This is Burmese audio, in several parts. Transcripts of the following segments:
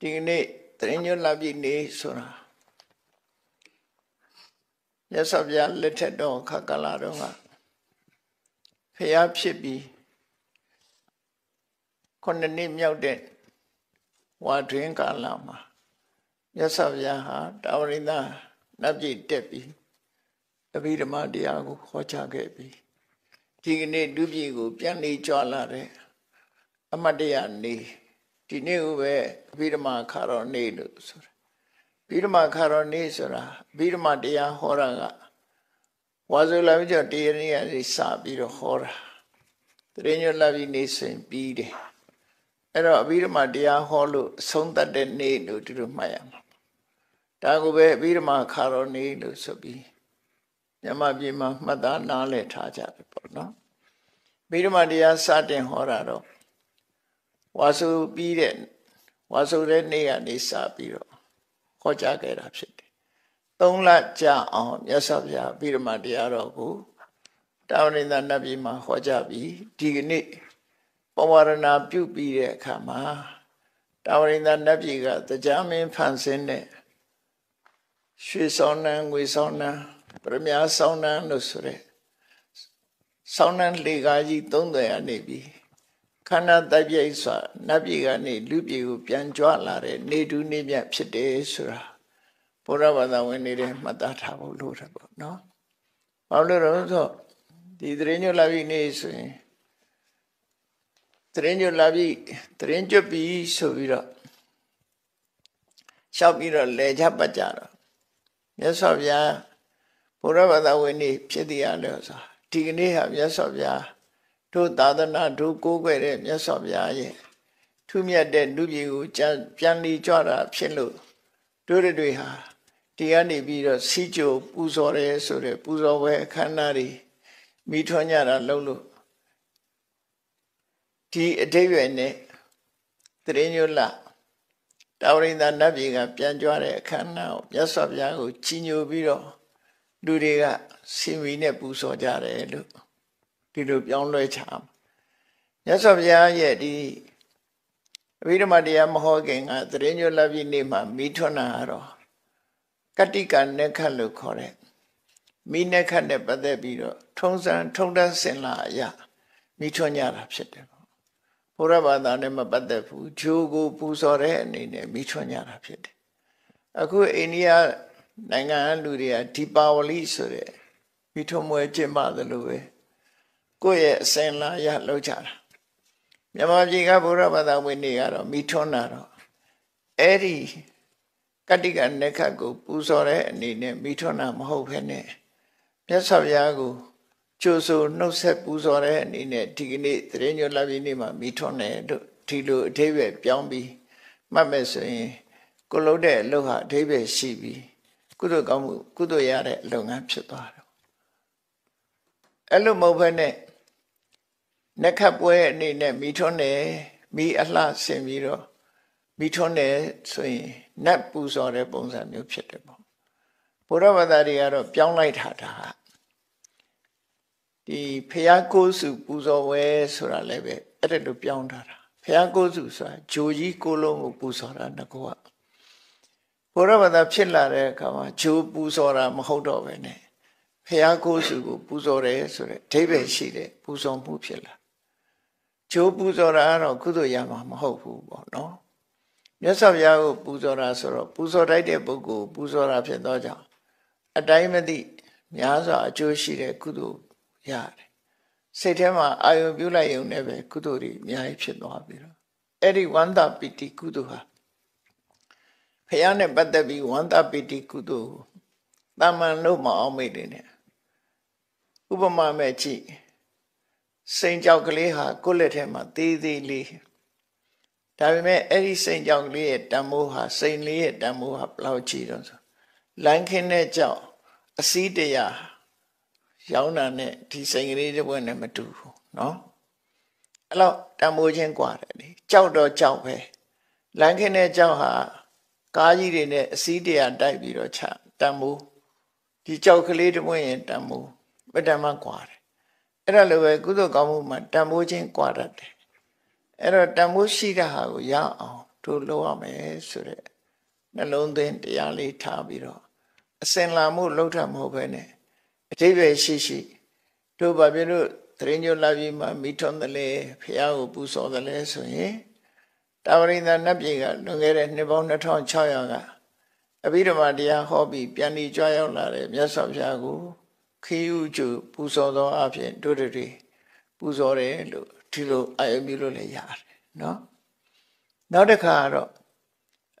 ဒီကနေ့တရင်ညလာပြီနေဆိုတာမြတ်စွာဘုရားလက်ထက်တော်ခကလာတော်ကဖျားဖြစ်ပြီးခုနှစ်နှစ်မြောက်တဲ့ဝါတွင်ကာလမှာမြတ်စွာဘုရားဟာတာဝရိန္ဒနတ်ပြည်တက်ပြီးအဘိဓမ္မာတရားကိုခေါ်ချခဲ့ပြီးဒီကနေ့ဒုပြည်ကို ပြန်လေကြွလာတဲ့အမတ်တရားနေ့ဒီနေ့ကိုပဲအဘိဓမ္မာခါတော်နေ့လို့ဆိုတာဘိဓမ္မာခါတော်နေ့ဆိုတာဘိဓမ္မာတရားဟောတာကဝါဆိုလာပြီးတော့တရားနည်းအစီစပြီးတော့ဟောတာတရညွတ်လာပြီးနေစဉ်ပြီးတယ်အဲ့တော့အဘိဓမ္မာတရားဟောလို့ဆုံးသက်တဲ့နေ့လို့ဒီလိုမှတ်ရမှာဒါကိုပဲအဘိဓမ္မာခါတော်နေ့လို့ဆိုပြီးမြမပြေမှာမှတ်သားနားလည်ထားကြတယ်ပေါ့နော်ဘိဓမ္မာတရားစတင်ဟောတာတော့ဝါဆိုပြီးတဲ့ဝါဆိုတဲ့နေ့ကနေစပြီးတော့ခေါ်ကြခဲ့တာဖြစ်တယ်။သုံးလကြာအောင်မြတ်စွာဘုရားပြိဓမာတရားတော်ကိုတာဝနိန္ဒနတ်ပြည်မှာဟောကြပြီးဒီကနေ့ပဝရဏပြုပြီးတဲ့အခါမှာတာဝရိန္ဒနတ်ပြည်ကတရားမင်းဖန်ဆင်းတဲ့ရွှေဆောင်နှံငွေဆောင်နှံပရမညာဆောင်နှံလို့ဆိုရဲဆောင်နှံလေကားကြီး30ရာနေပြီးခန္ဓာတိုက်ပြိုက်စွာနတ်ပြည်ကနေလူပြည်ကိုပြန်ကြွလာတဲ့နေတူးနေမြတ်ဖြစ်တယ်ဆိုတာဘုရားဘာသာဝင်နေတဲ့မှတ်သားထားဖို့လိုတယ်ပေါ့နော်။ဘာလို့လဲဆိုဒီတရင်ညွတ်လာပြီနေဆိုရင်တရင်ညွတ်လာပြီတရင်ကျွတ်ပြီဆိုပြီးတော့လျှောက်ပြီးတော့လဲချပတ်ကြတော့မြတ်စွာဘုရားဘုရားဘာသာဝင်နေဖြစ်တရားလို့ဆိုတာဒီကနေ့ဟာမြတ်စွာဘုရားတို့သာသနာတို့ကိုးကွယ်တဲ့မြတ်စွာဘုရားရဲ့ထူးမြတ်တဲ့လူပြည်ကိုပြန်လီကြွတာဖြစ်လို့တို့တွေဟာတရားနေပြီးတော့စီကြိုပူဇော်တယ်ဆိုတဲ့ပူဇော်ပွဲအခမ်းအနားတွေမိထွန်းကြတာလုံးလို့ဒီအတိတ်ရွယ်နဲ့တရင်ညွလတာဝရိန္ဒနတ်ပြည်ကပြန်ကြွတဲ့အခမ်းအနားကိုမြတ်စွာဘုရားကိုချီးညိုပြီးတော့လူတွေက စီမီနဲ့ပူဇော်ကြတယ်လို့ဒီလိုပြောင်းလဲချာမြတ်စွာဘုရားရဲ့ဒီအဘိဓမ္မာတရားမဟောခင်ကသရညွလပြည့်နေ့မှာမိထွန်းနာတော့ကတိကနက္ခတ်လို့ခေါ်တဲ့မိနက္ခတ်နဲ့ပတ်သက်ပြီးတော့ထုံစံထုံတန်းစင်လာအရာမိထွန်းကြတာဖြစ်တယ်ပေါ့ဘုရားဘာသာနဲ့မပတ်သက်ဘူးဂျိုးကို ပူဇော်တဲ့အနေနဲ့မိထွန်းကြတာဖြစ်တယ်အခုအိန္ဒိယနိုင်ငံလူတွေကဒီပါဝလီဆိုတဲ့မိထွန်းမွဲကျင်းပသလိုပဲကိုယ့်ရဲ့အစဉ်လာရလောက်ကြတာမြန်မာပြည်ကဘုရားဘာသာဝင်တွေကတော့မိထွန်းတာတော့အဲ့ဒီကတိကနခတ်ကို ပူဇော်တဲ့အနေနဲ့မိထွန်းတာမဟုတ်ဘဲနဲ့မြတ်စွာဘုရားကိုကြိုဆိုနှုတ်ဆက်ပူဇော်တဲ့အနေနဲ့ဒီကနေ့သရေညွတ်လာပြီနေ့မှာမိထွန်းတယ်တို့ဒီလိုအသေးပဲပြောင်းပြီးမှတ်မယ်ဆိုရင်ကိုလုံးတဲ့အလုပ်ဟာအသေးပဲရှိပြီးကုသိုလ်ကောင်းမှုကုသိုလ်ရတဲ့လုပ်ငန်းဖြစ်သွားတယ်အဲ့လိုမဟုတ်ဘဲနဲ့နက်ခတ်ပွဲအနေနဲ့မိထွန်းတယ်မိအလှဆင်ပြီးတော့မိထွန်းတယ်ဆိုရင်နတ်ပူဇော်တဲ့ပုံစံမျိုးဖြစ်တယ်ပေါ့ဘုရားဘာသာတွေကတော့ပြောင်းလိုက်တာဒါဒီဖျားကိုစုပူဇော်ဝဲဆိုတာလည်းပဲအဲ့ဒါလိုပြောင်းထားတာဖျားကိုစုဆိုတာဂျိုကြီးကိုလုံးကိုပူဇော်တာငကောကဘုရားဘာသာဖြစ်လာတဲ့အခါမှာဂျိုပူဇော်တာမဟုတ်တော့ပဲနဲ့ဖျားကိုစုကိုပူဇော်တယ်ဆိုတဲ့အဓိပ္ပာယ်ရှိတဲ့ပူဇော်မှုဖြစ်လာဂျိုးပူဇော်တာကတော့ကုသိုလ်ရမှာမဟုတ်ဘူးပေါ့နော်မြတ်စွာဘုရားကို ပူဇော်တာဆိုတော့ပူဇော်တိုက်တဲ့ပုဂ္ဂိုလ်ပူဇော်တာဖြစ်သောကြောင့်အတိုင်းမသိများစွာအကျိုးရှိတဲ့ကုသိုလ်ရတယ်စိတ်ထဲမှာအာယုံပြုလိုက်ရုံနဲ့ပဲကုသိုလ်တွေအများကြီးဖြစ်သွားပြီတော့အဲ့ဒီဝန္တာပိတိကုသိုလ်ဟာဖះနဲ့ပတ်သက်ပြီးဝန္တာပိတိကုသိုလ်တာမန်လို့မအောင်မိတယ်နဲ့ဥပမာမဲ့ကြည့်စိန်ကြောက်ကလေးဟာကိုယ့်လက်ထဲမှာသေးသေးလေးဒါပေမဲ့အဲ့ဒီစိန်ကြောက်ကလေးရဲ့တန်မိုးဟာစိန်လေးရဲ့တန်မိုးဟာဘလောက်ကြီးတော့ဆိုလမ်းခင်းတဲ့ကြောက်အစည်းတရားရောင်းတာနဲ့ဒီစိန်ကလေးတစ်ပွက်နဲ့မတူဘူးเนาะအဲ့တော့တန်မိုးချင်းกว่าတယ်လေကြောက်တော့ကြောက်ပဲလမ်းခင်းတဲ့ကြောက်ဟာကားကြီးတွေနဲ့အစည်းတရားတိုက်ပြီးတော့ချတန်မိုးဒီကြောက်ကလေးတစ်ပွက်ရင်တန်မိုးပဒမကွာတယ်အဲ့ဒါလိုပဲကုသိုလ်ကောင်းမှုမှာတန်ဖိုးခြင်းကွာတတ်တယ်အဲ့တော့တန်ဖိုးရှိတဲ့ဟာကိုရအောင်တို့လုပ်ရမယ်ဆိုတဲ့နှလုံးသွင်းတရားလေးထားပြီးတော့အစင်လာမှုလောက်တာမဟုတ်ပဲနဲ့အတိပ္ပယ်ရှိရှိတို့ဘာဖြစ်လို့သရင်ကျိုလာပြီးမှမိထွန်းတယ်လေဖះကိုပူဆော်တယ်လေဆိုရင်တာဝရိန္ဒနတ်ပြည်ကလွန်ခဲ့တဲ့နှစ်ပေါင်း2600ကအဘိဓမ္မာတရားဟောပြီးပြန်ပြီးကြွားရောက်လာတဲ့မြတ်စွာဘုရားကိုခေယုကျူပူဇော်သောအဖြစ်တို့တွေပူဇော်တယ်လို့ဒီလိုအယုံပြုလို့လည်းရတယ်နော်နောက်တစ်ခါကတော့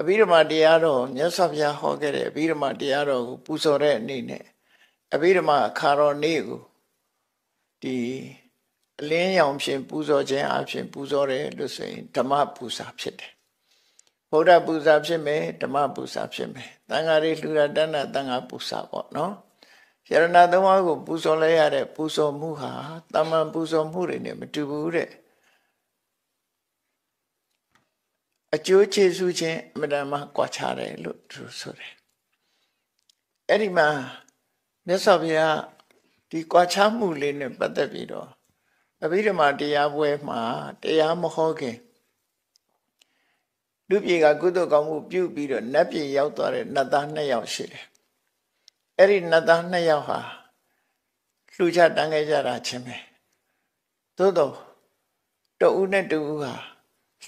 အဘိဓမ္မာတရားတော်မြတ်စွာဘုရားဟောခဲ့တဲ့အဘိဓမ္မာတရားတော်ကိုပူဇော်တဲ့အနေနဲ့အဘိဓမ္မာအခါတော်နေ့ကိုဒီအလင်းရောင်ဖြင့်ပူဇော်ခြင်းအဖြစ်ပူဇော်တယ်လို့ဆိုရင်ဓမ္မပူဇာဖြစ်တယ်ဗုဒ္ဓပူဇာဖြစ်မယ်ဓမ္မပူဇာဖြစ်မယ်သံဃာတွေလှူဒါန်းတဲ့သံဃာပူဇာပေါ့နော်ယရဏသုံးပါးကိုပူဇော်လဲရတဲ့ပူဇော်မှုဟာတမန်ပူဇော်မှုတွေနဲ့မတူဘူးတဲ့အကျိုးကျေးဇူးချင်းအမြဲတမ်းကွာခြားတယ်လို့သူဆိုတယ်အဲ့ဒီမှာမြတ်စွာဘုရားဒီကွာခြားမှုလေးနဲ့ပတ်သက်ပြီးတော့အဘိဓမ္မာတရားပွဲမှာတရားမဟောခင်လူပြေကကုသိုလ်ကောင်းမှုပြုပြီးတော့နတ်ပြေရောက်သွားတဲ့နတ်သား၂ယောက်ရှိတယ်အဲ့ဒီနတ်သားနှစ်ယောက်ဟာလှူချတန်းခဲ့ကြတာချင်းပဲသို့တော့တဦးနဲ့တဦးဟာ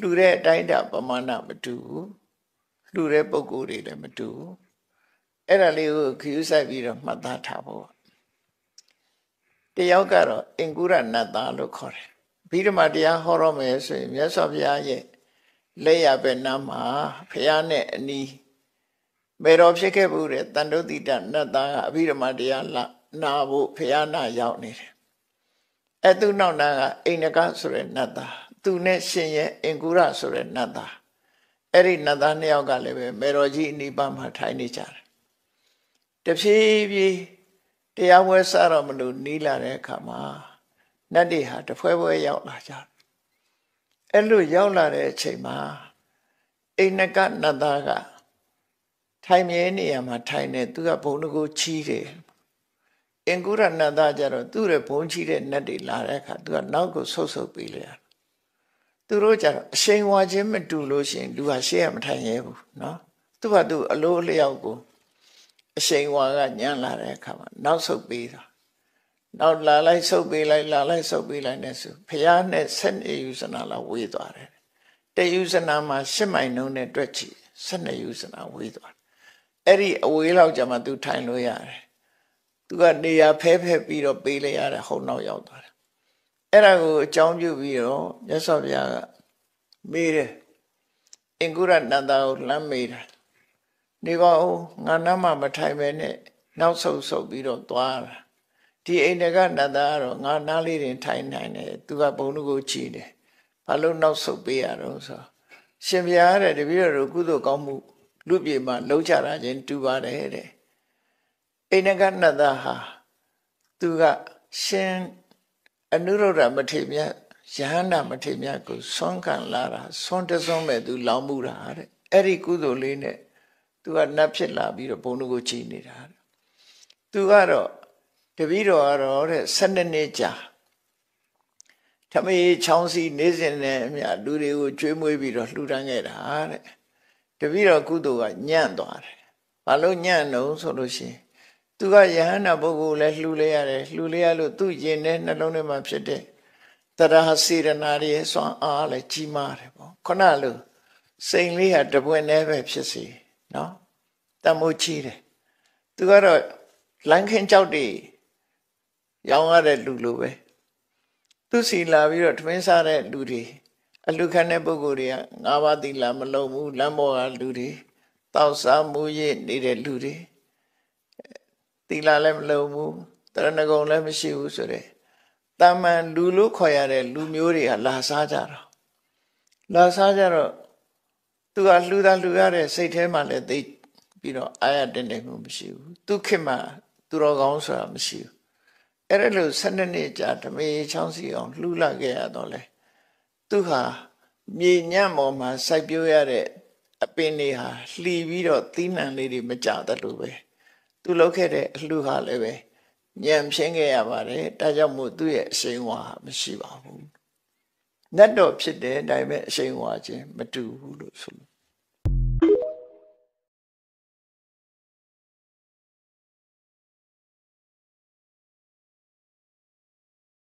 လှူတဲ့အတိုင်းတာပမာဏမတူဘူးလှူတဲ့ပုံကိုယ်တွေလည်းမတူဘူးအဲ့ဒါလေးကိုခယူးဆိုင်ပြီးတော့မှတ်သားထားဖို့တယောက်ကတော့အင်ကုရနတ်သားလို့ခေါ်တယ်ဘိဓမ္မာတရားဟောရမယ်ဆိုရင်မြတ်စွာဘုရားရဲ့လက်ရပဲနားမှာဘုရားနဲ့အနီးမေတော်ဖြစ်ခဲ့ဘူးတဲ့တန်တုတိတနတ်သားကအဘိဓမ္မာတရားလာ နာဖို့ဖျားနာရောက်နေတယ်အဲသူနောက်နာကအိန္ဒကဆိုတဲ့နတ်သားသူနဲ့ရှင်ရဲ့အင်ကုရဆိုတဲ့နတ်သားအဲ့ဒီနတ်သားနှစ်ယောက်ကလည်းပဲမေတော်ကြီးအနိပါမှာထိုင်နေကြတယ်တဖြည်းဖြည်းတရားဝဲစတော့မလို့နီးလာတဲ့အခါမှာနတ်တွေဟာတဖွဲဖွဲရောက်လာကြတယ်အဲ့လိုရောက်လာတဲ့အချိန်မှာအိန္ဒကနတ်သားကထိုင်မြဲနေရာမှာထိုင်နေသူကဘုံတကူချီးတယ်အင်္ဂုရဏတကြတော့သူ့ရဲ့ဘုံချီးတဲ့နတ်တွေလာတဲ့အခါသူကနောက်ကိုဆုတ်ဆုတ်ပြေးလိုက်ရသူတို့ကြတော့အရှိန်ဝါချင်းမတူလို့ရှင်လူဟာရှေ့ရမထိုင်ရဲဘူးเนาะသူကသူအလိုအလျောက်ကိုအရှိန်ဝါကညံလာတဲ့အခါမှာနောက်ဆုတ်ပေးတာနောက်လာလိုက်ဆုတ်ပေးလိုက်လာလိုက်ဆုတ်ပေးလိုက်နဲ့ဆိုဖျားနဲ့ဆက်နေယူဇနာလာဝေးသွားတယ်တယူဇနာမှာရှစ်မိုင်နှုံးနဲ့တွက်ချီဆက်နေယူဇနာဝေးသွားအဲ့ဒီအဝေးလောက်ကြမှာ तू ထိုင်လို့ရတယ်။ तू ကနေရာဖဲဖဲပြီးတော့ပေးလိုက်ရတာဟုတ်နောက်ရောက်သွားတယ်။အဲ့ဒါကိုအကြောင်းပြုပြီးတော့မြတ်စွာဘုရားကမေးတယ်။အင်္ဂုရနန္ဒာကိုလှမ်းမေးတာ။နေပါဦးငါနားမှမထိုင်ပဲနဲ့နောက်ဆုတ်ဆုတ်ပြီးတော့သွားတာ။ဒီအိန္ဒကနန္ဒာကတော့ငါနားလေးတင်ထိုင်နိုင်တယ်။ तू ကဘုံလူကိုချီတယ်။ဘာလို့နောက်ဆုတ်ပေးရတော့ဆိုရှင်ဘုရားတဲ့တပည့်တော်တို့ကုသိုလ်ကောင်းမှုလူပြေမှာလှုပ်ချတာချင်းတူပါတယ်တဲ့အိနကနတဟာသူကရှင်အနုရုဒ္ဓမထေမြတ်ယဟန္တာမထေမြတ်ကိုဆွမ်းခံလာတာဆွမ်းတဆွမ်းမဲ့သူ လောင်မှုတာတဲ့အဲ့ဒီကုသိုလ်လေးနဲ့သူကနတ်ဖြစ်လာပြီးတော့ဘုံတို့ကိုချိန်နေတာတဲ့သူကတော့တပည့်တော်ကတော့တဲ့၁၂နှစ်ကြာထမေးချောင်းစီနေစဉ်နဲ့အမြလူတွေကိုကျွေးမွေးပြီးတော့လှူဒန်းခဲ့တာတဲ့ပည့်တော်ကုသိုလ်ကညံ့သွားတယ်။ဘာလို့ညံ့နှုံဆိုလို့ရှိရင်သူကယဟန္တာပုဂ္ဂိုလ်လည်းလှူလေရတယ်လှူလေရလို့သူ့ရင်ထဲနှလုံးထဲမှာဖြစ်တဲ့တရားစေရနာရဲ့ဆွမ်းအားလည်းကြီးမားတယ်ပေါ့။ခုနလိုစိန်လေးဟာတပွင့်နဲ့ပဲဖြစ်စီနော်။တမိုးချီးတယ်။သူကတော့လမ်းခင်းကြောက်တည်းရောင်းရတဲ့လူလိုပဲ။သူစီလာပြီးတော့ထမင်းစားတဲ့လူတွေအလူခံတဲ့ပုဂ္ဂိုလ်တွေကငါးပါးသီလမလုံးဘူးလမ်းပေါ်ကလူတွေတောက်စားမှုရနေတဲ့လူတွေသီလလည်းမလုံးဘူးတရဏဂုံလည်းမရှိဘူးဆိုတဲ့တာမန်လူလို့ခေါ်ရတဲ့လူမျိုးတွေကလာစားကြတော့လာစားကြတော့သူကလှူတာလှူရတဲ့စိတ်ထဲမှာလည်းသိပြီးတော့အာရတင်တယ်မှုမရှိဘူးသူခင်မှာ သူတော်ကောင်းဆိုတာမရှိဘူးအဲ့ဒါလို့၁၂နှစ်ကြာဓမေချောင်းစီအောင်လှူလာခဲ့ရတော့လဲသူဟာမြေညံ့ပေါ်မှာ စိုက်ပျိုးရတဲ့အပင်တွေဟာလှီပြီးတော့သီးနှံလေးတွေမကြသလိုပဲသူလုပ်ခဲ့တဲ့အလှဟာလည်းပဲညံဖြင်းခဲ့ရပါတယ်ဒါကြောင့်မို့သူ့ရဲ့အရှိန်အဝါမရှိပါဘူးနတ်တော်ဖြစ်တယ်ဒါပေမဲ့အရှိန်အဝါချင်းမတူဘူးလို့ဆို